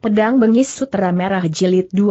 Pedang Bengis Sutra Merah Jilid 12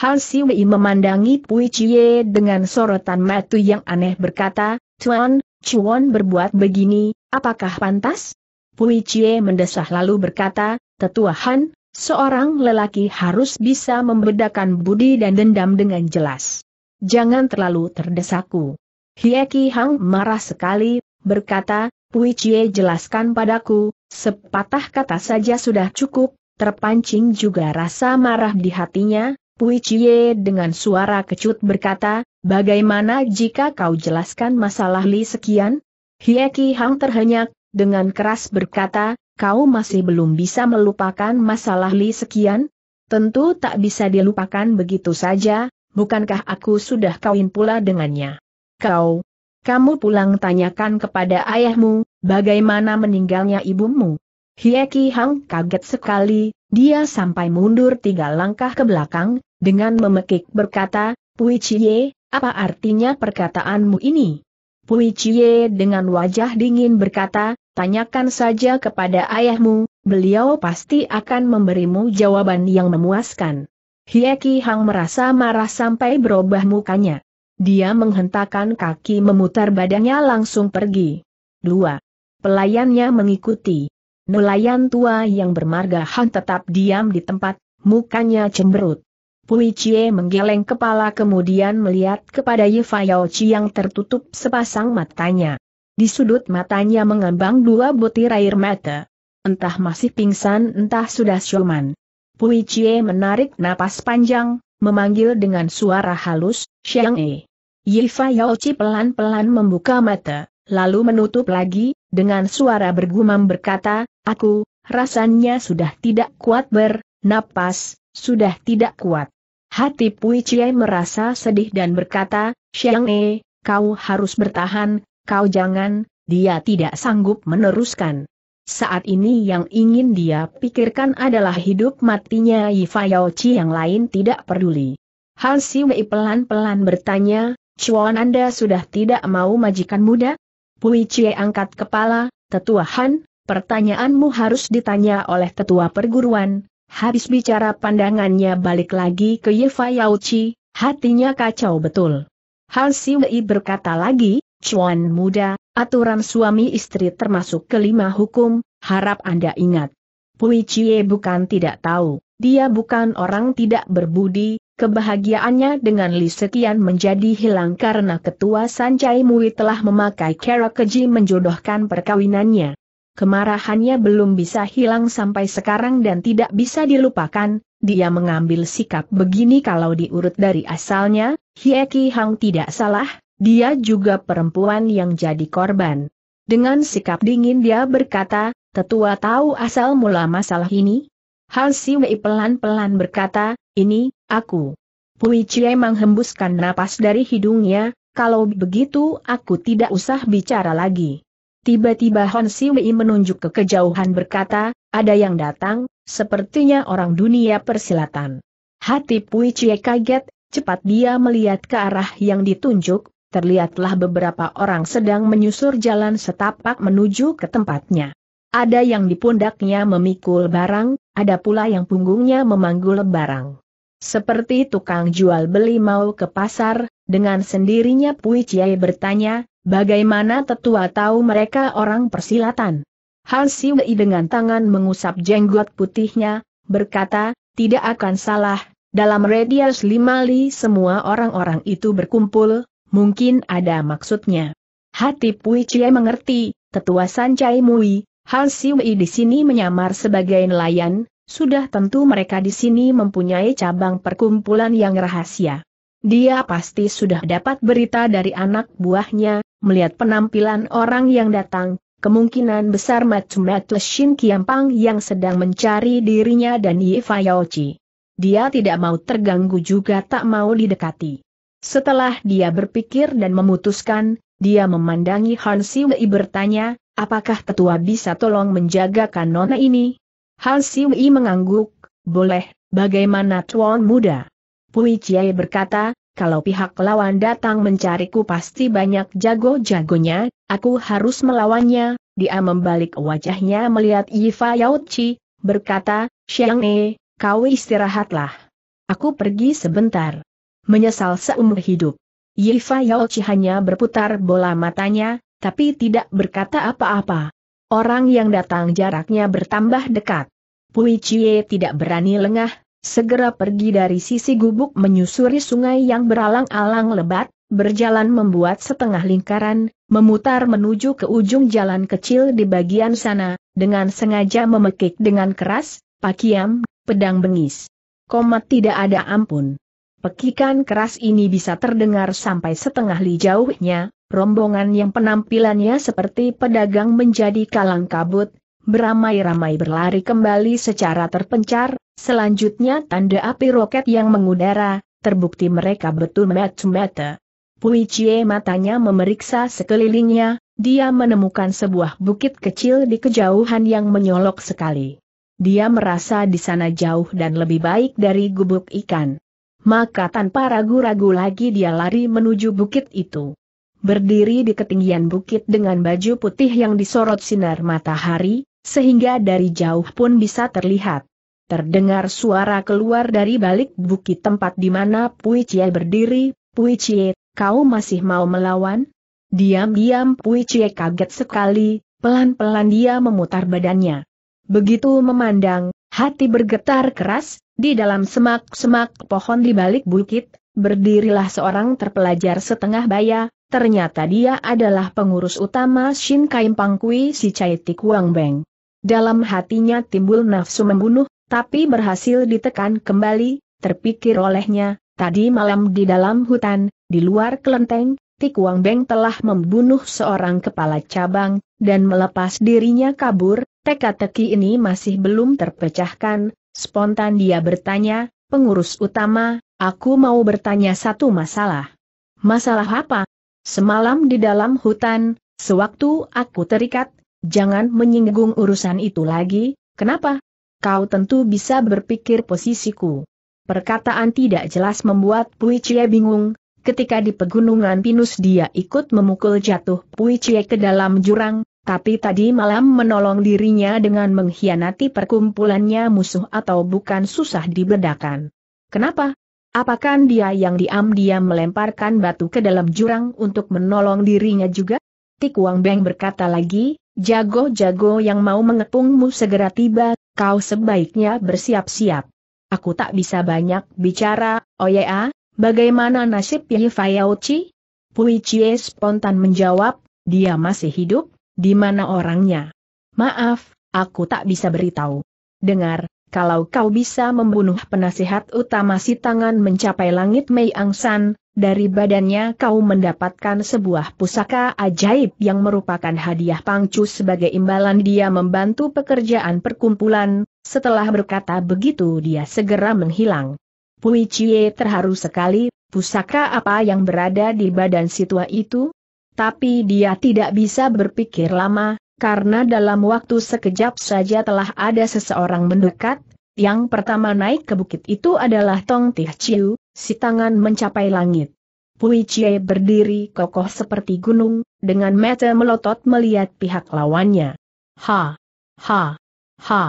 Han Wei memandangi Pui Chie dengan sorotan matu yang aneh berkata, Tuan, Chuan berbuat begini, apakah pantas? Pui Chie mendesah lalu berkata, Tetua Han, seorang lelaki harus bisa membedakan budi dan dendam dengan jelas. Jangan terlalu terdesaku. Hieki Hang marah sekali, berkata, Pui Chie jelaskan padaku, sepatah kata saja sudah cukup, Terpancing juga rasa marah di hatinya, Pui Chie dengan suara kecut berkata, bagaimana jika kau jelaskan masalah Li sekian? Ki Hang terhenyak, dengan keras berkata, kau masih belum bisa melupakan masalah Li sekian? Tentu tak bisa dilupakan begitu saja, bukankah aku sudah kawin pula dengannya? Kau, kamu pulang tanyakan kepada ayahmu, bagaimana meninggalnya ibumu? Hieki Hang kaget sekali, dia sampai mundur tiga langkah ke belakang, dengan memekik berkata, Pui Chie, apa artinya perkataanmu ini? Pui Chie dengan wajah dingin berkata, tanyakan saja kepada ayahmu, beliau pasti akan memberimu jawaban yang memuaskan. Hieki Hang merasa marah sampai berubah mukanya. Dia menghentakkan kaki memutar badannya langsung pergi. Dua. Pelayannya mengikuti. Nelayan tua yang bermarga Han tetap diam di tempat, mukanya cemberut. Pui Chie menggeleng kepala kemudian melihat kepada Ye Fayao Chi yang tertutup sepasang matanya. Di sudut matanya mengembang dua butir air mata. Entah masih pingsan entah sudah syoman. Pui Chie menarik napas panjang, memanggil dengan suara halus, Xiang E. Ye Fayao Chi pelan-pelan membuka mata lalu menutup lagi, dengan suara bergumam berkata, aku, rasanya sudah tidak kuat bernapas, sudah tidak kuat. Hati Pui Cie merasa sedih dan berkata, Xiang E, kau harus bertahan, kau jangan, dia tidak sanggup meneruskan. Saat ini yang ingin dia pikirkan adalah hidup matinya Yifayao Cie yang lain tidak peduli. Hal Si Wei pelan-pelan bertanya, Cuan Anda sudah tidak mau majikan muda? Pui Cie angkat kepala, Tetua Han, pertanyaanmu harus ditanya oleh Tetua Perguruan. Habis bicara pandangannya balik lagi ke Yefa Yauchi, hatinya kacau betul. Han Siwei berkata lagi, Chuan muda, aturan suami istri termasuk kelima hukum, harap Anda ingat. Pui Cie bukan tidak tahu, dia bukan orang tidak berbudi, Kebahagiaannya dengan Li Sekian menjadi hilang karena ketua Sancai Mui telah memakai cara keji menjodohkan perkawinannya. Kemarahannya belum bisa hilang sampai sekarang dan tidak bisa dilupakan, dia mengambil sikap begini kalau diurut dari asalnya, Ki Hang tidak salah, dia juga perempuan yang jadi korban. Dengan sikap dingin dia berkata, tetua tahu asal mula masalah ini? Hal Wei pelan-pelan berkata, ini, aku. Pui Cie menghembuskan napas dari hidungnya, kalau begitu aku tidak usah bicara lagi. Tiba-tiba Hon Siwi menunjuk ke kejauhan berkata, ada yang datang, sepertinya orang dunia persilatan. Hati Pui Cie kaget, cepat dia melihat ke arah yang ditunjuk, terlihatlah beberapa orang sedang menyusur jalan setapak menuju ke tempatnya. Ada yang di pundaknya memikul barang, ada pula yang punggungnya memanggul barang. Seperti tukang jual beli mau ke pasar, dengan sendirinya Pui Chiai bertanya, bagaimana tetua tahu mereka orang persilatan? Han Siwei dengan tangan mengusap jenggot putihnya, berkata, tidak akan salah, dalam radius lima li semua orang-orang itu berkumpul, mungkin ada maksudnya. Hati Pui Chiai mengerti, tetua Sancai Mui, Han Siwei di sini menyamar sebagai nelayan, sudah tentu mereka di sini mempunyai cabang perkumpulan yang rahasia. Dia pasti sudah dapat berita dari anak buahnya, melihat penampilan orang yang datang, kemungkinan besar Matsumet Leshin Kiampang yang sedang mencari dirinya dan Yifa Dia tidak mau terganggu juga tak mau didekati. Setelah dia berpikir dan memutuskan, dia memandangi Han Siwei bertanya, apakah tetua bisa tolong menjaga kanona ini? Han Siwi mengangguk, boleh, bagaimana tuan muda? Pui Chiai berkata, kalau pihak lawan datang mencariku pasti banyak jago-jagonya, aku harus melawannya, dia membalik wajahnya melihat Yifa Yautchi, berkata, Xiang E, kau istirahatlah. Aku pergi sebentar. Menyesal seumur hidup. Yifa Yaochi hanya berputar bola matanya, tapi tidak berkata apa-apa. Orang yang datang jaraknya bertambah dekat. Pui Chie tidak berani lengah, segera pergi dari sisi gubuk menyusuri sungai yang beralang-alang lebat, berjalan membuat setengah lingkaran, memutar menuju ke ujung jalan kecil di bagian sana, dengan sengaja memekik dengan keras, pakiam, pedang bengis. Komat tidak ada ampun. Pekikan keras ini bisa terdengar sampai setengah li jauhnya, rombongan yang penampilannya seperti pedagang menjadi kalang kabut, beramai-ramai berlari kembali secara terpencar, selanjutnya tanda api roket yang mengudara, terbukti mereka betul mata-mata. Pui Chie matanya memeriksa sekelilingnya, dia menemukan sebuah bukit kecil di kejauhan yang menyolok sekali. Dia merasa di sana jauh dan lebih baik dari gubuk ikan maka tanpa ragu-ragu lagi dia lari menuju bukit itu. Berdiri di ketinggian bukit dengan baju putih yang disorot sinar matahari, sehingga dari jauh pun bisa terlihat. Terdengar suara keluar dari balik bukit tempat di mana Pui Chie berdiri, Pui Chie, kau masih mau melawan? Diam-diam Pui Chie kaget sekali, pelan-pelan dia memutar badannya. Begitu memandang, Hati bergetar keras, di dalam semak-semak pohon di balik bukit, berdirilah seorang terpelajar setengah baya, ternyata dia adalah pengurus utama Shin Kaim Kui si Chai Tik Wang Beng. Dalam hatinya timbul nafsu membunuh, tapi berhasil ditekan kembali, terpikir olehnya, tadi malam di dalam hutan, di luar kelenteng, Tik Wang Beng telah membunuh seorang kepala cabang, dan melepas dirinya kabur, Teka-teki ini masih belum terpecahkan, spontan dia bertanya, pengurus utama, aku mau bertanya satu masalah. Masalah apa? Semalam di dalam hutan, sewaktu aku terikat, jangan menyinggung urusan itu lagi, kenapa? Kau tentu bisa berpikir posisiku. Perkataan tidak jelas membuat Pui Chie bingung, ketika di pegunungan Pinus dia ikut memukul jatuh Pui Chie ke dalam jurang, tapi tadi malam menolong dirinya dengan mengkhianati perkumpulannya musuh atau bukan susah dibedakan. Kenapa? Apakah dia yang diam-diam melemparkan batu ke dalam jurang untuk menolong dirinya juga? Tikuang Beng berkata lagi, jago-jago yang mau mengepungmu segera tiba, kau sebaiknya bersiap-siap. Aku tak bisa banyak bicara, oh ya, bagaimana nasib Yi Pui Chie spontan menjawab, dia masih hidup, di mana orangnya? Maaf, aku tak bisa beritahu. Dengar, kalau kau bisa membunuh penasihat utama si tangan mencapai langit Mei Angsan, dari badannya kau mendapatkan sebuah pusaka ajaib yang merupakan hadiah pangcu sebagai imbalan dia membantu pekerjaan perkumpulan, setelah berkata begitu dia segera menghilang. Pui Chie terharu sekali, pusaka apa yang berada di badan situa itu? Tapi dia tidak bisa berpikir lama, karena dalam waktu sekejap saja telah ada seseorang mendekat, yang pertama naik ke bukit itu adalah Tong Tih Chiu, si tangan mencapai langit. Pui Chie berdiri kokoh seperti gunung, dengan mata melotot melihat pihak lawannya. Ha! Ha! Ha!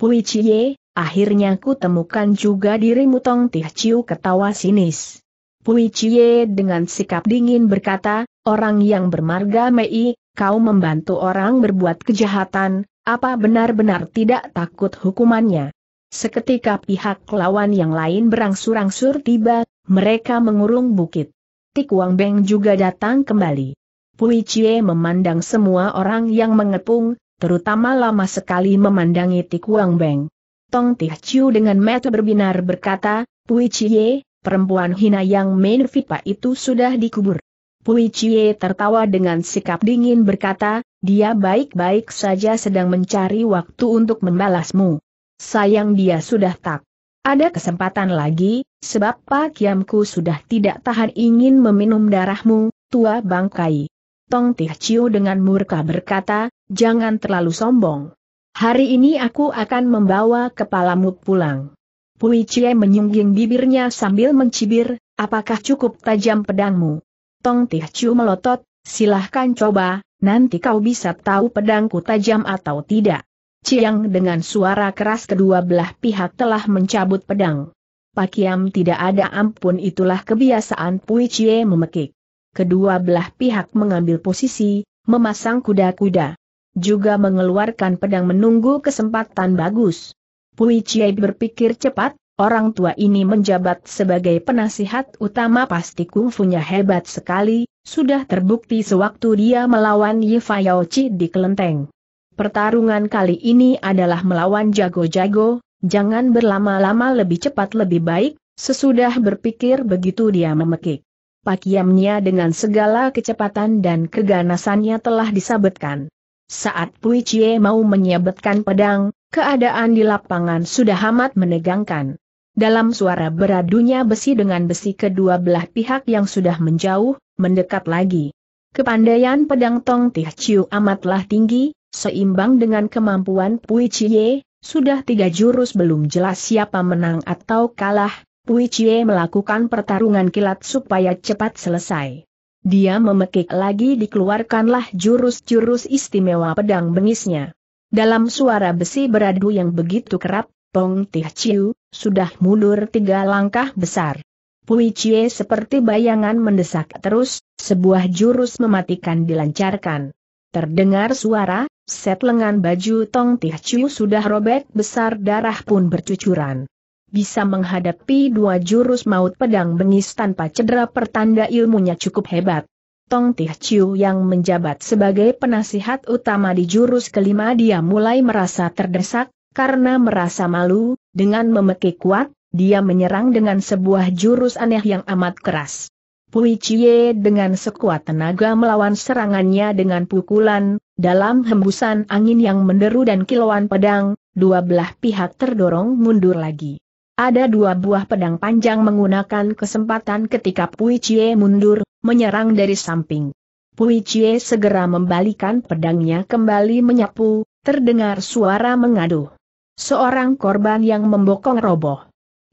Pui Chie, akhirnya ku temukan juga dirimu Tong Tih Chiu ketawa sinis. Pui Chie dengan sikap dingin berkata, orang yang bermarga Mei, kau membantu orang berbuat kejahatan, apa benar-benar tidak takut hukumannya? Seketika pihak lawan yang lain berangsur-angsur tiba, mereka mengurung bukit. Tik Wang Beng juga datang kembali. Pui Chie memandang semua orang yang mengepung, terutama lama sekali memandangi Tik Wang Beng. Tong Tih Chiu dengan mata berbinar berkata, Pui Chie, perempuan hina yang main Vipa itu sudah dikubur. Pui Chie tertawa dengan sikap dingin berkata, dia baik-baik saja sedang mencari waktu untuk membalasmu. Sayang dia sudah tak. Ada kesempatan lagi, sebab Pak Kiamku sudah tidak tahan ingin meminum darahmu, tua bangkai. Tong Tih Chiu dengan murka berkata, jangan terlalu sombong. Hari ini aku akan membawa kepalamu pulang. Pui Cie menyungging bibirnya sambil mencibir, apakah cukup tajam pedangmu? Tong Tih Chu melotot, silahkan coba, nanti kau bisa tahu pedangku tajam atau tidak. Chiang dengan suara keras kedua belah pihak telah mencabut pedang. Pakiam tidak ada ampun itulah kebiasaan Pui Cie memekik. Kedua belah pihak mengambil posisi, memasang kuda-kuda. Juga mengeluarkan pedang menunggu kesempatan bagus. Pui Chiai berpikir cepat, orang tua ini menjabat sebagai penasihat utama pasti kungfunya hebat sekali, sudah terbukti sewaktu dia melawan Yifa Chi di kelenteng. Pertarungan kali ini adalah melawan jago-jago, jangan berlama-lama lebih cepat lebih baik, sesudah berpikir begitu dia memekik. Pakiamnya dengan segala kecepatan dan keganasannya telah disabetkan. Saat Pui Chie mau menyabetkan pedang, Keadaan di lapangan sudah amat menegangkan. Dalam suara beradunya besi dengan besi kedua belah pihak yang sudah menjauh, mendekat lagi. Kepandaian pedang Tong Tih Chiu amatlah tinggi, seimbang dengan kemampuan Pui Chie, sudah tiga jurus belum jelas siapa menang atau kalah, Pui Chie melakukan pertarungan kilat supaya cepat selesai. Dia memekik lagi dikeluarkanlah jurus-jurus istimewa pedang bengisnya. Dalam suara besi beradu yang begitu kerap, Pong Tih Chiu, sudah mundur tiga langkah besar. Pui Chie seperti bayangan mendesak terus, sebuah jurus mematikan dilancarkan. Terdengar suara, set lengan baju Tong Tih Chiu sudah robek besar darah pun bercucuran. Bisa menghadapi dua jurus maut pedang bengis tanpa cedera pertanda ilmunya cukup hebat. Tong Tih Chiu yang menjabat sebagai penasihat utama di jurus kelima dia mulai merasa terdesak, karena merasa malu, dengan memekik kuat, dia menyerang dengan sebuah jurus aneh yang amat keras. Pui Chie dengan sekuat tenaga melawan serangannya dengan pukulan, dalam hembusan angin yang menderu dan kilauan pedang, dua belah pihak terdorong mundur lagi. Ada dua buah pedang panjang menggunakan kesempatan ketika Pui Chie mundur, menyerang dari samping. Pui Chie segera membalikan pedangnya kembali menyapu, terdengar suara mengadu. Seorang korban yang membokong roboh.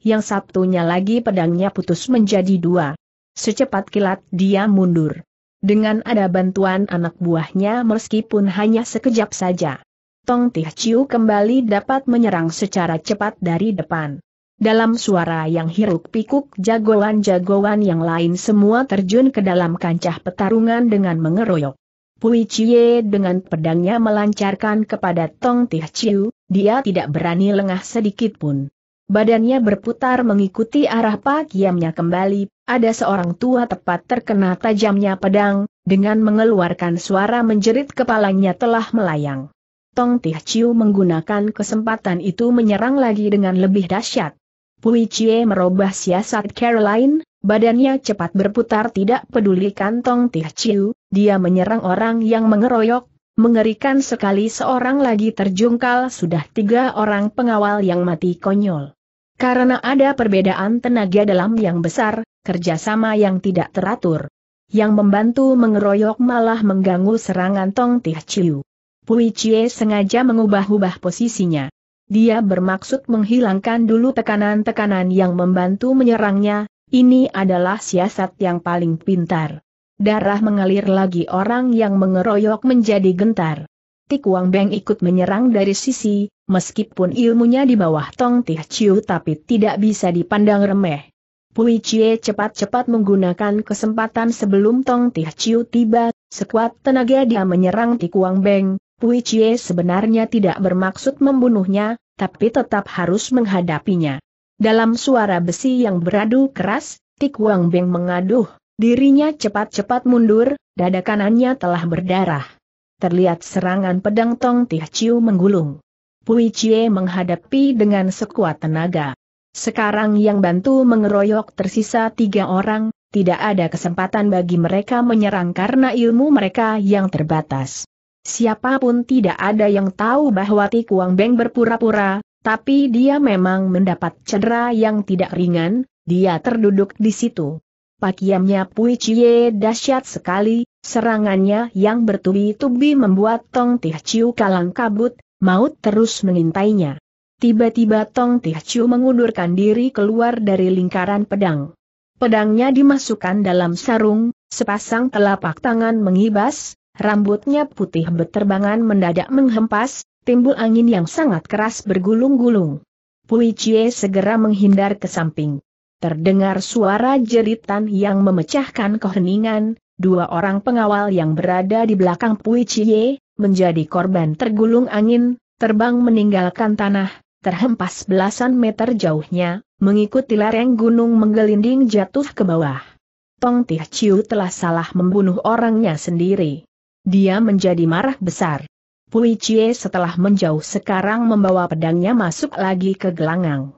Yang satunya lagi pedangnya putus menjadi dua. Secepat kilat dia mundur. Dengan ada bantuan anak buahnya meskipun hanya sekejap saja. Tong Tih Chiu kembali dapat menyerang secara cepat dari depan. Dalam suara yang hiruk-pikuk jagoan-jagoan yang lain semua terjun ke dalam kancah petarungan dengan mengeroyok. Pui Chie dengan pedangnya melancarkan kepada Tong Tih Chiu, dia tidak berani lengah sedikit pun. Badannya berputar mengikuti arah Pak Yamnya kembali, ada seorang tua tepat terkena tajamnya pedang, dengan mengeluarkan suara menjerit kepalanya telah melayang. Tong Tih Chiu menggunakan kesempatan itu menyerang lagi dengan lebih dahsyat. Pui Chie merubah siasat Caroline, badannya cepat berputar tidak peduli kantong Tih Chiu, dia menyerang orang yang mengeroyok, Mengerikan sekali seorang lagi terjungkal sudah tiga orang pengawal yang mati konyol. Karena ada perbedaan tenaga dalam yang besar, kerjasama yang tidak teratur. Yang membantu mengeroyok malah mengganggu serangan Tong Tih Chiu. Pui Chie sengaja mengubah-ubah posisinya dia bermaksud menghilangkan dulu tekanan-tekanan yang membantu menyerangnya, ini adalah siasat yang paling pintar. Darah mengalir lagi orang yang mengeroyok menjadi gentar. Tikuang Beng ikut menyerang dari sisi, meskipun ilmunya di bawah Tong Tih Chiu tapi tidak bisa dipandang remeh. Pui Chie cepat-cepat menggunakan kesempatan sebelum Tong Tih Chiu tiba, sekuat tenaga dia menyerang Tikuang Beng, Puichie sebenarnya tidak bermaksud membunuhnya, tapi tetap harus menghadapinya. Dalam suara besi yang beradu keras, Tik Wang Beng mengaduh, dirinya cepat-cepat mundur, dada kanannya telah berdarah. Terlihat serangan pedang Tong Tih Chiu menggulung. Pui Chie menghadapi dengan sekuat tenaga. Sekarang yang bantu mengeroyok tersisa tiga orang, tidak ada kesempatan bagi mereka menyerang karena ilmu mereka yang terbatas. Siapapun tidak ada yang tahu bahwa Tikuang Beng berpura-pura, tapi dia memang mendapat cedera yang tidak ringan, dia terduduk di situ. Pakiamnya Pui Chie dahsyat sekali, serangannya yang bertubi-tubi membuat Tong Tih Chiu kalang kabut, maut terus mengintainya. Tiba-tiba Tong Tih Chiu mengundurkan diri keluar dari lingkaran pedang. Pedangnya dimasukkan dalam sarung, sepasang telapak tangan mengibas, Rambutnya putih beterbangan mendadak menghempas, timbul angin yang sangat keras bergulung-gulung. Pui Chie segera menghindar ke samping. Terdengar suara jeritan yang memecahkan keheningan, dua orang pengawal yang berada di belakang Pui Chie, menjadi korban tergulung angin, terbang meninggalkan tanah, terhempas belasan meter jauhnya, mengikuti lereng gunung menggelinding jatuh ke bawah. Tong Tih Chiu telah salah membunuh orangnya sendiri. Dia menjadi marah besar. Pui Chie setelah menjauh sekarang membawa pedangnya masuk lagi ke gelanggang.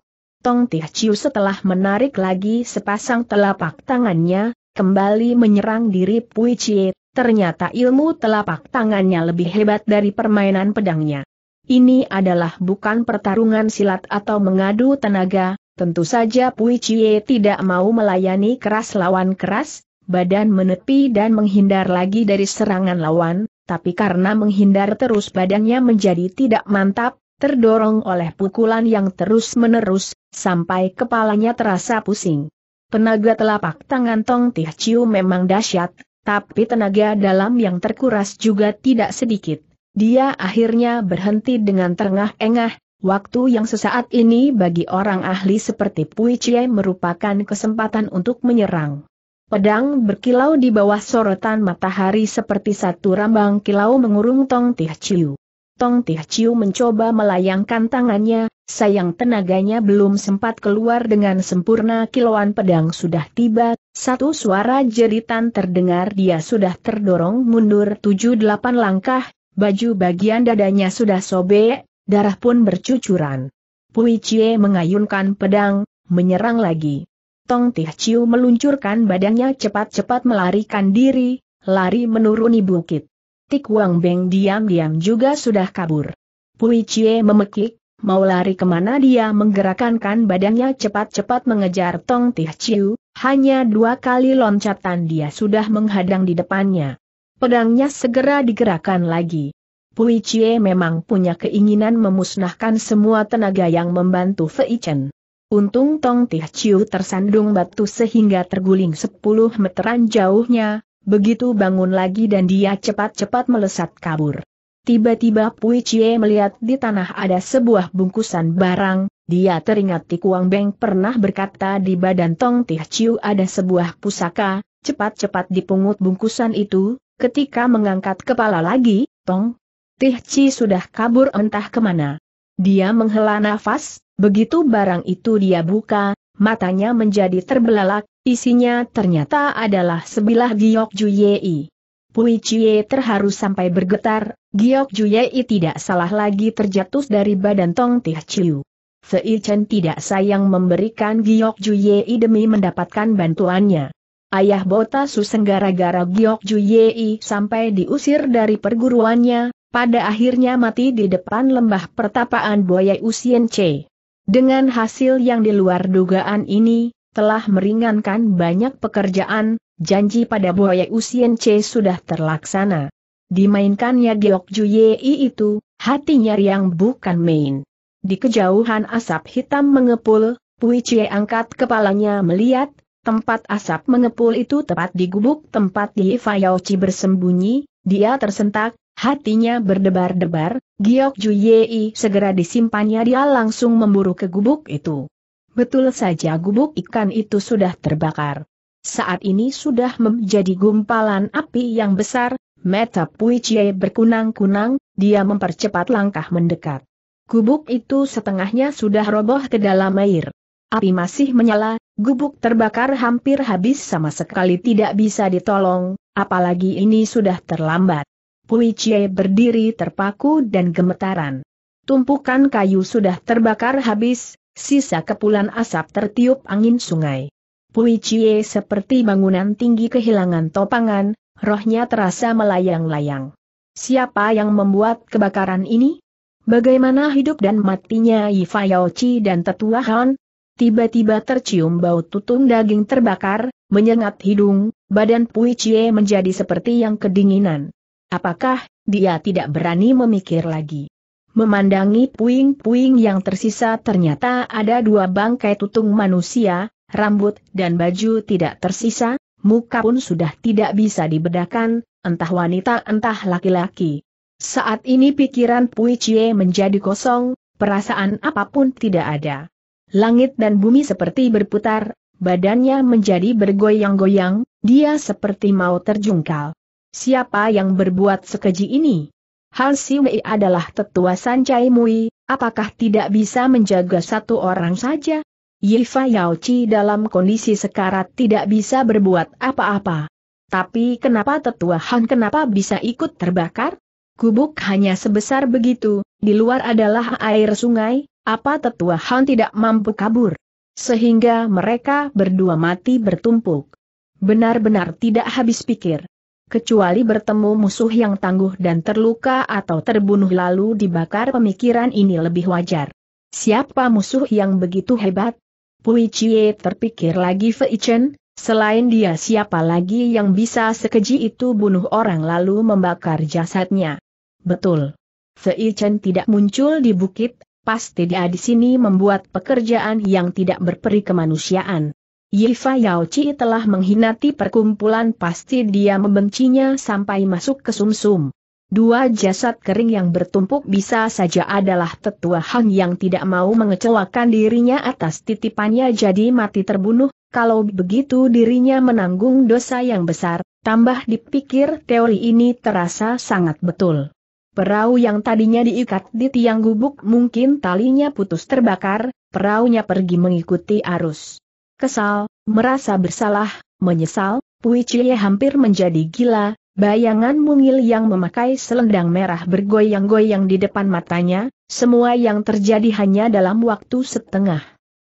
Tong Tih Chiu setelah menarik lagi sepasang telapak tangannya, kembali menyerang diri Pui Chie, ternyata ilmu telapak tangannya lebih hebat dari permainan pedangnya. Ini adalah bukan pertarungan silat atau mengadu tenaga, tentu saja Pui Chie tidak mau melayani keras lawan keras, badan menepi dan menghindar lagi dari serangan lawan, tapi karena menghindar terus badannya menjadi tidak mantap, terdorong oleh pukulan yang terus-menerus, sampai kepalanya terasa pusing. Tenaga telapak tangan Tong Tih Chiu memang dahsyat, tapi tenaga dalam yang terkuras juga tidak sedikit. Dia akhirnya berhenti dengan terengah-engah, waktu yang sesaat ini bagi orang ahli seperti Pui Chie merupakan kesempatan untuk menyerang. Pedang berkilau di bawah sorotan matahari seperti satu rambang kilau mengurung Tong Tih Chiu. Tong Tih Chiu mencoba melayangkan tangannya, sayang tenaganya belum sempat keluar dengan sempurna kilauan pedang sudah tiba, satu suara jeritan terdengar dia sudah terdorong mundur tujuh delapan langkah, baju bagian dadanya sudah sobek, darah pun bercucuran. Pui Chie mengayunkan pedang, menyerang lagi. Tong Tih Ciu meluncurkan badannya cepat-cepat melarikan diri, lari menuruni bukit. Tik Wang Beng diam-diam juga sudah kabur. Pui Chie memekik, mau lari kemana dia menggerakkan badannya cepat-cepat mengejar Tong Tih Ciu, hanya dua kali loncatan dia sudah menghadang di depannya. Pedangnya segera digerakkan lagi. Pui Chie memang punya keinginan memusnahkan semua tenaga yang membantu Fei Chen. Untung Tong Tih Chiu tersandung batu sehingga terguling 10 meteran jauhnya, begitu bangun lagi dan dia cepat-cepat melesat kabur. Tiba-tiba Pui Chie melihat di tanah ada sebuah bungkusan barang, dia teringat Kuang Beng pernah berkata di badan Tong Tih Chiu ada sebuah pusaka, cepat-cepat dipungut bungkusan itu, ketika mengangkat kepala lagi, Tong Tih Chi sudah kabur entah kemana. Dia menghela nafas, Begitu barang itu dia buka, matanya menjadi terbelalak, isinya ternyata adalah sebilah giok juyei. Pui Chie terharu sampai bergetar, Giok Juyei tidak salah lagi terjatuh dari badan Tong Tih Chiu. Fei Chen tidak sayang memberikan Giok Juyei demi mendapatkan bantuannya. Ayah Bota Suseng gara-gara Giok Juyei sampai diusir dari perguruannya, pada akhirnya mati di depan lembah pertapaan Boyai Usien Che. Dengan hasil yang di luar dugaan ini, telah meringankan banyak pekerjaan, janji pada buaya Usien C sudah terlaksana. Dimainkannya Geok Yei itu, hatinya yang bukan main. Di kejauhan asap hitam mengepul, Pui Cie angkat kepalanya melihat, tempat asap mengepul itu tepat di gubuk tempat Fayao Chi bersembunyi, dia tersentak, Hatinya berdebar-debar, Giok Ju Yei segera disimpannya dia langsung memburu ke gubuk itu. Betul saja gubuk ikan itu sudah terbakar. Saat ini sudah menjadi gumpalan api yang besar, Meta Pui Chie berkunang-kunang, dia mempercepat langkah mendekat. Gubuk itu setengahnya sudah roboh ke dalam air. Api masih menyala, gubuk terbakar hampir habis sama sekali tidak bisa ditolong, apalagi ini sudah terlambat. Pui Chie berdiri terpaku dan gemetaran. Tumpukan kayu sudah terbakar habis, sisa kepulan asap tertiup angin sungai. Pui Chie seperti bangunan tinggi kehilangan topangan, rohnya terasa melayang-layang. Siapa yang membuat kebakaran ini? Bagaimana hidup dan matinya Yifa Yaochi dan Tetua Han? Tiba-tiba tercium bau tutung daging terbakar, menyengat hidung, badan Pui Chie menjadi seperti yang kedinginan. Apakah dia tidak berani memikir lagi? Memandangi puing-puing yang tersisa ternyata ada dua bangkai tutung manusia, rambut dan baju tidak tersisa, muka pun sudah tidak bisa dibedakan, entah wanita entah laki-laki. Saat ini pikiran Pui Chie menjadi kosong, perasaan apapun tidak ada. Langit dan bumi seperti berputar, badannya menjadi bergoyang-goyang, dia seperti mau terjungkal. Siapa yang berbuat sekeji ini? Han Wei adalah tetua Sancai Mui, apakah tidak bisa menjaga satu orang saja? Yifa Chi dalam kondisi sekarat tidak bisa berbuat apa-apa. Tapi kenapa tetua Han kenapa bisa ikut terbakar? Kubuk hanya sebesar begitu, di luar adalah air sungai, apa tetua Han tidak mampu kabur? Sehingga mereka berdua mati bertumpuk. Benar-benar tidak habis pikir kecuali bertemu musuh yang tangguh dan terluka atau terbunuh lalu dibakar pemikiran ini lebih wajar. Siapa musuh yang begitu hebat? Pui Chie terpikir lagi Fei Chen, selain dia siapa lagi yang bisa sekeji itu bunuh orang lalu membakar jasadnya? Betul. Fei Chen tidak muncul di bukit, pasti dia di sini membuat pekerjaan yang tidak berperi kemanusiaan. Yifa Yaochi telah menghinati perkumpulan pasti dia membencinya sampai masuk ke sumsum. -sum. Dua jasad kering yang bertumpuk bisa saja adalah tetua Hang yang tidak mau mengecewakan dirinya atas titipannya jadi mati terbunuh, kalau begitu dirinya menanggung dosa yang besar, tambah dipikir teori ini terasa sangat betul. Perahu yang tadinya diikat di tiang gubuk mungkin talinya putus terbakar, perahunya pergi mengikuti arus kesal, merasa bersalah, menyesal, Pui Cie hampir menjadi gila, bayangan mungil yang memakai selendang merah bergoyang-goyang di depan matanya, semua yang terjadi hanya dalam waktu setengah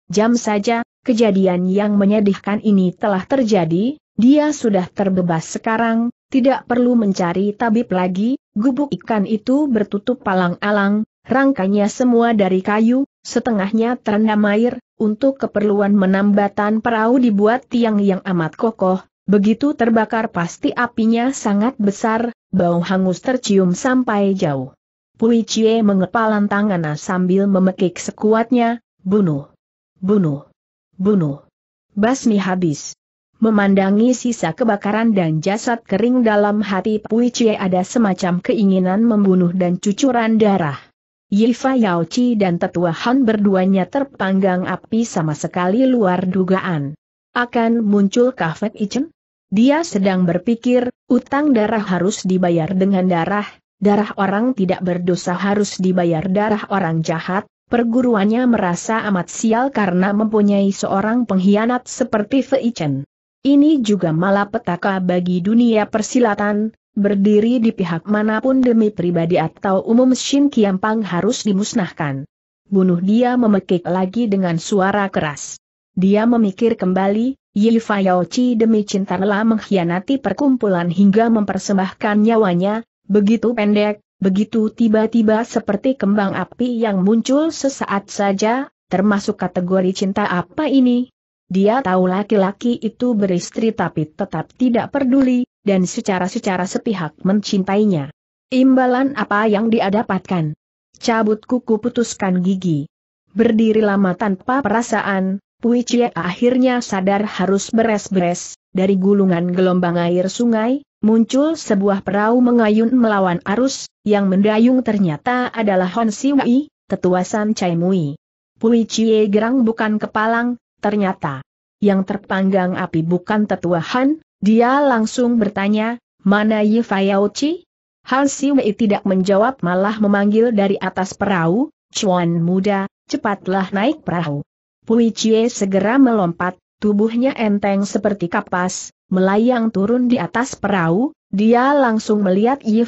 jam saja, kejadian yang menyedihkan ini telah terjadi, dia sudah terbebas sekarang, tidak perlu mencari tabib lagi, gubuk ikan itu bertutup palang-alang, rangkanya semua dari kayu, Setengahnya terendam air, untuk keperluan menambatan perahu dibuat tiang yang amat kokoh, begitu terbakar pasti apinya sangat besar, bau hangus tercium sampai jauh. Pui Cie mengepalan tangannya sambil memekik sekuatnya, bunuh, bunuh, bunuh. Basmi habis. Memandangi sisa kebakaran dan jasad kering dalam hati Pui Cie ada semacam keinginan membunuh dan cucuran darah. Yifa Yaochi dan Tetua Han berduanya terpanggang api sama sekali luar dugaan. Akan muncul Kafek Ichen? Dia sedang berpikir, utang darah harus dibayar dengan darah, darah orang tidak berdosa harus dibayar darah orang jahat, perguruannya merasa amat sial karena mempunyai seorang pengkhianat seperti Fei Chen. Ini juga malapetaka bagi dunia persilatan, berdiri di pihak manapun demi pribadi atau umum Shin Kiampang harus dimusnahkan. Bunuh dia memekik lagi dengan suara keras. Dia memikir kembali, Yi Fayaochi demi cinta rela mengkhianati perkumpulan hingga mempersembahkan nyawanya, begitu pendek, begitu tiba-tiba seperti kembang api yang muncul sesaat saja, termasuk kategori cinta apa ini? Dia tahu laki-laki itu beristri tapi tetap tidak peduli, dan secara-secara sepihak mencintainya. Imbalan apa yang dia dapatkan? Cabut kuku putuskan gigi. Berdiri lama tanpa perasaan, Pui Chie akhirnya sadar harus beres-beres, dari gulungan gelombang air sungai, muncul sebuah perahu mengayun melawan arus, yang mendayung ternyata adalah Hon tetua San Chai Mui. Pui Chie gerang bukan kepalang, ternyata. Yang terpanggang api bukan tetua Han? Dia langsung bertanya, mana Yifayauchi? Fayauci? si Wei tidak menjawab malah memanggil dari atas perahu, Chuan muda, cepatlah naik perahu. Pui Chie segera melompat, tubuhnya enteng seperti kapas, melayang turun di atas perahu, dia langsung melihat Yi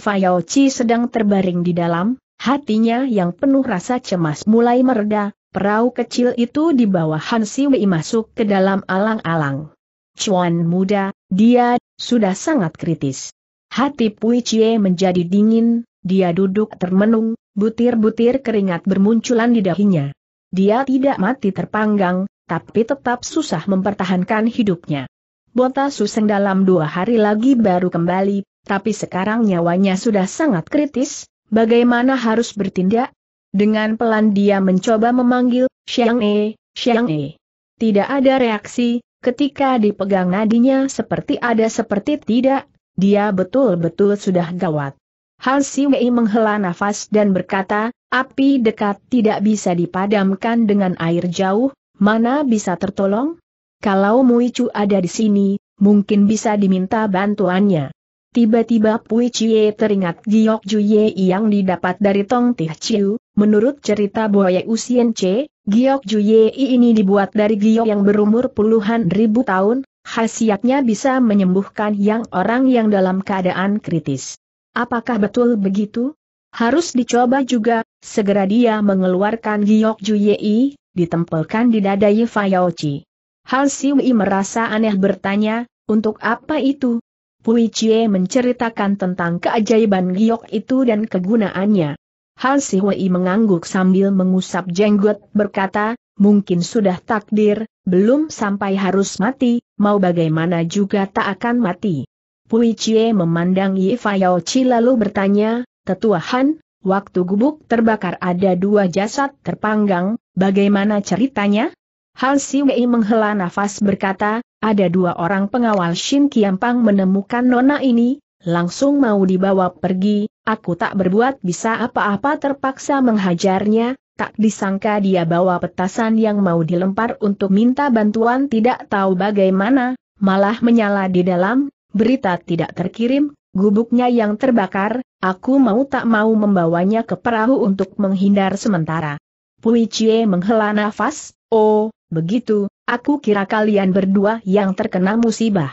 sedang terbaring di dalam, hatinya yang penuh rasa cemas mulai mereda, perahu kecil itu di bawah Hansi Wei masuk ke dalam alang-alang. Chuan muda, dia, sudah sangat kritis. Hati Pui Chie menjadi dingin, dia duduk termenung, butir-butir keringat bermunculan di dahinya. Dia tidak mati terpanggang, tapi tetap susah mempertahankan hidupnya. Bota Suseng dalam dua hari lagi baru kembali, tapi sekarang nyawanya sudah sangat kritis, bagaimana harus bertindak? Dengan pelan dia mencoba memanggil, Xiang E, Xiang E. Tidak ada reaksi, Ketika dipegang nadinya seperti ada seperti tidak, dia betul-betul sudah gawat. Han Siwei menghela nafas dan berkata, api dekat tidak bisa dipadamkan dengan air jauh, mana bisa tertolong? Kalau Muichu ada di sini, mungkin bisa diminta bantuannya. Tiba-tiba Pui Chie teringat Giok Juye yang didapat dari Tong Tih Chiu, menurut cerita Boye Usien C, Giok Juye ini dibuat dari giok yang berumur puluhan ribu tahun, khasiatnya bisa menyembuhkan yang orang yang dalam keadaan kritis. Apakah betul begitu? Harus dicoba juga, segera dia mengeluarkan giok Juye ditempelkan di dada Yifayaochi. Hal Siwi merasa aneh bertanya, untuk apa itu? Pui Chie menceritakan tentang keajaiban giok itu dan kegunaannya. Han Hui mengangguk sambil mengusap jenggot, berkata, mungkin sudah takdir, belum sampai harus mati, mau bagaimana juga tak akan mati. Pui Chie memandang Yi Fayao Chi lalu bertanya, Tetua Han, waktu gubuk terbakar ada dua jasad terpanggang, bagaimana ceritanya? Han Siwei menghela nafas berkata, ada dua orang pengawal Shin Kiampang menemukan nona ini, langsung mau dibawa pergi, aku tak berbuat bisa apa-apa terpaksa menghajarnya, tak disangka dia bawa petasan yang mau dilempar untuk minta bantuan tidak tahu bagaimana, malah menyala di dalam, berita tidak terkirim, gubuknya yang terbakar, aku mau tak mau membawanya ke perahu untuk menghindar sementara. Pui Cie menghela nafas, oh, begitu, aku kira kalian berdua yang terkena musibah.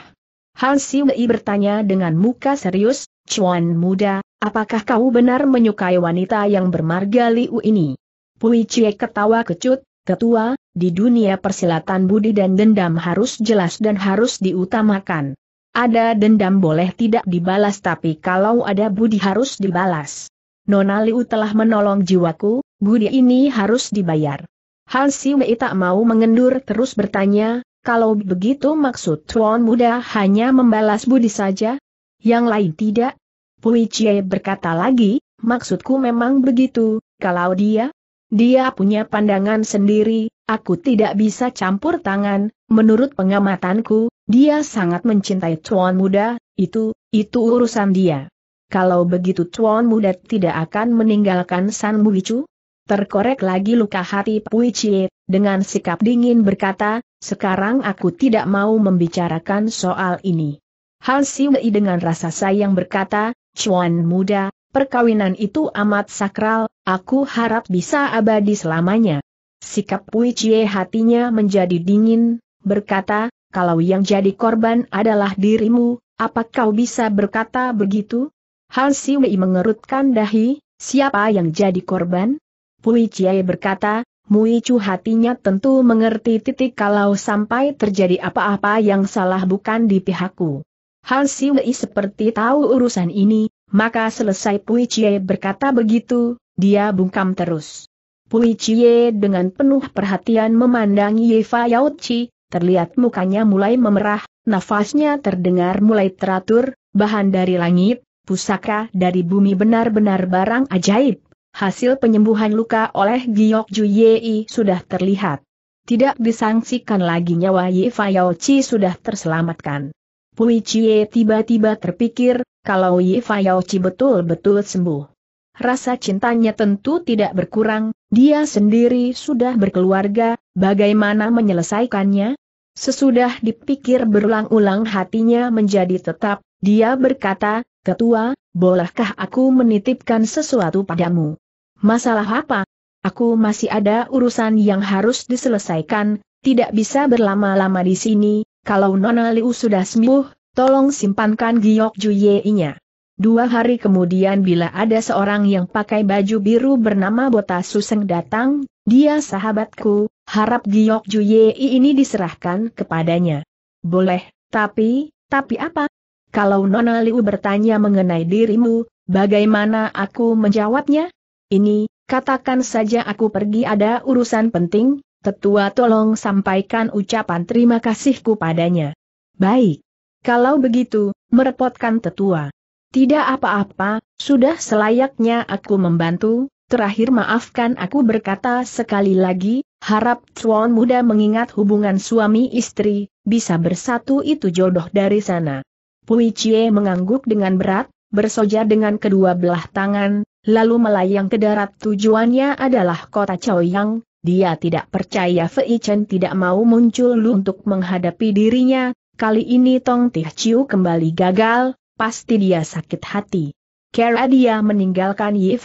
Han Siwei bertanya dengan muka serius, Chuan muda, apakah kau benar menyukai wanita yang bermarga Liu ini? Pui Cie ketawa kecut, ketua, di dunia persilatan budi dan dendam harus jelas dan harus diutamakan. Ada dendam boleh tidak dibalas tapi kalau ada budi harus dibalas. Nona Liu telah menolong jiwaku, budi ini harus dibayar. Han Siwei tak mau mengendur terus bertanya, kalau begitu maksud Tuan Muda hanya membalas budi saja? Yang lain tidak? Pui Chie berkata lagi, maksudku memang begitu, kalau dia? Dia punya pandangan sendiri, aku tidak bisa campur tangan, menurut pengamatanku, dia sangat mencintai Tuan Muda, itu, itu urusan dia. Kalau begitu Tuan Muda tidak akan meninggalkan San Buicu? Terkorek lagi luka hati Pui Chie, dengan sikap dingin berkata, sekarang aku tidak mau membicarakan soal ini. Hal Siwei dengan rasa sayang berkata, Chuan muda, perkawinan itu amat sakral, aku harap bisa abadi selamanya. Sikap Pui Chie hatinya menjadi dingin, berkata, kalau yang jadi korban adalah dirimu, apa kau bisa berkata begitu? Hal Siwei mengerutkan dahi, siapa yang jadi korban? Pui Chie berkata, Mui Chu hatinya tentu mengerti titik kalau sampai terjadi apa-apa yang salah bukan di pihakku. Han Siwei seperti tahu urusan ini, maka selesai Pui Chie berkata begitu, dia bungkam terus. Pui Chie dengan penuh perhatian memandangi memandang Yao Chi, terlihat mukanya mulai memerah, nafasnya terdengar mulai teratur, bahan dari langit, pusaka dari bumi benar-benar barang ajaib hasil penyembuhan luka oleh Giok Ju Yei sudah terlihat. Tidak disangsikan lagi nyawa Yi Fayao Chi sudah terselamatkan. Pui Chie tiba-tiba terpikir, kalau Yi Fayao Chi betul-betul sembuh. Rasa cintanya tentu tidak berkurang, dia sendiri sudah berkeluarga, bagaimana menyelesaikannya? Sesudah dipikir berulang-ulang hatinya menjadi tetap, dia berkata, Ketua, bolehkah aku menitipkan sesuatu padamu? Masalah apa? Aku masih ada urusan yang harus diselesaikan, tidak bisa berlama-lama di sini, kalau Nona Liu sudah sembuh, tolong simpankan giok Juye-nya. Dua hari kemudian bila ada seorang yang pakai baju biru bernama Bota Suseng datang, dia sahabatku, harap giok Juye ini diserahkan kepadanya. Boleh, tapi, tapi apa? Kalau Nona Liu bertanya mengenai dirimu, bagaimana aku menjawabnya? ini, katakan saja aku pergi ada urusan penting, tetua tolong sampaikan ucapan terima kasihku padanya. Baik. Kalau begitu, merepotkan tetua. Tidak apa-apa, sudah selayaknya aku membantu, terakhir maafkan aku berkata sekali lagi, harap tuan muda mengingat hubungan suami istri, bisa bersatu itu jodoh dari sana. Pui Chie mengangguk dengan berat, bersoja dengan kedua belah tangan, lalu melayang ke darat tujuannya adalah kota Chaoyang, dia tidak percaya Fei Chen tidak mau muncul lu untuk menghadapi dirinya, kali ini Tong Tih Chiu kembali gagal, pasti dia sakit hati. Kera dia meninggalkan Yi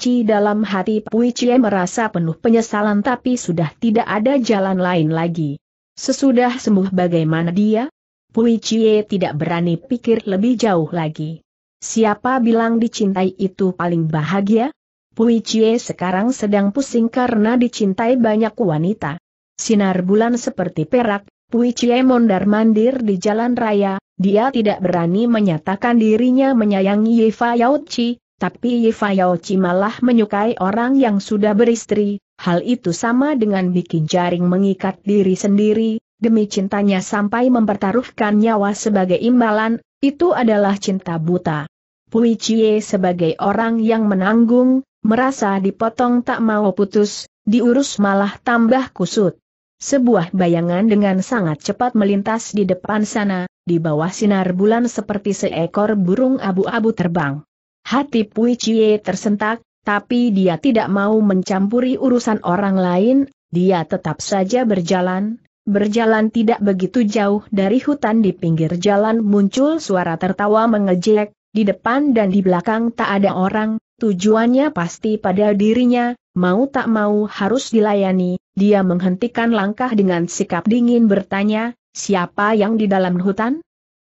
Chi dalam hati Pui Chie merasa penuh penyesalan tapi sudah tidak ada jalan lain lagi. Sesudah sembuh bagaimana dia? Pui Chie tidak berani pikir lebih jauh lagi. Siapa bilang dicintai itu paling bahagia? Pui Chie sekarang sedang pusing karena dicintai banyak wanita. Sinar bulan seperti perak, Pui Chie mondar-mandir di jalan raya, dia tidak berani menyatakan dirinya menyayangi Yifa Yaochi, tapi Yifa Yaochi malah menyukai orang yang sudah beristri, hal itu sama dengan bikin jaring mengikat diri sendiri, demi cintanya sampai mempertaruhkan nyawa sebagai imbalan, itu adalah cinta buta. Pui Chie sebagai orang yang menanggung, merasa dipotong tak mau putus, diurus malah tambah kusut. Sebuah bayangan dengan sangat cepat melintas di depan sana, di bawah sinar bulan seperti seekor burung abu-abu terbang. Hati Pui Chie tersentak, tapi dia tidak mau mencampuri urusan orang lain, dia tetap saja berjalan, Berjalan tidak begitu jauh dari hutan di pinggir jalan muncul suara tertawa mengejek, di depan dan di belakang tak ada orang, tujuannya pasti pada dirinya, mau tak mau harus dilayani, dia menghentikan langkah dengan sikap dingin bertanya, siapa yang di dalam hutan?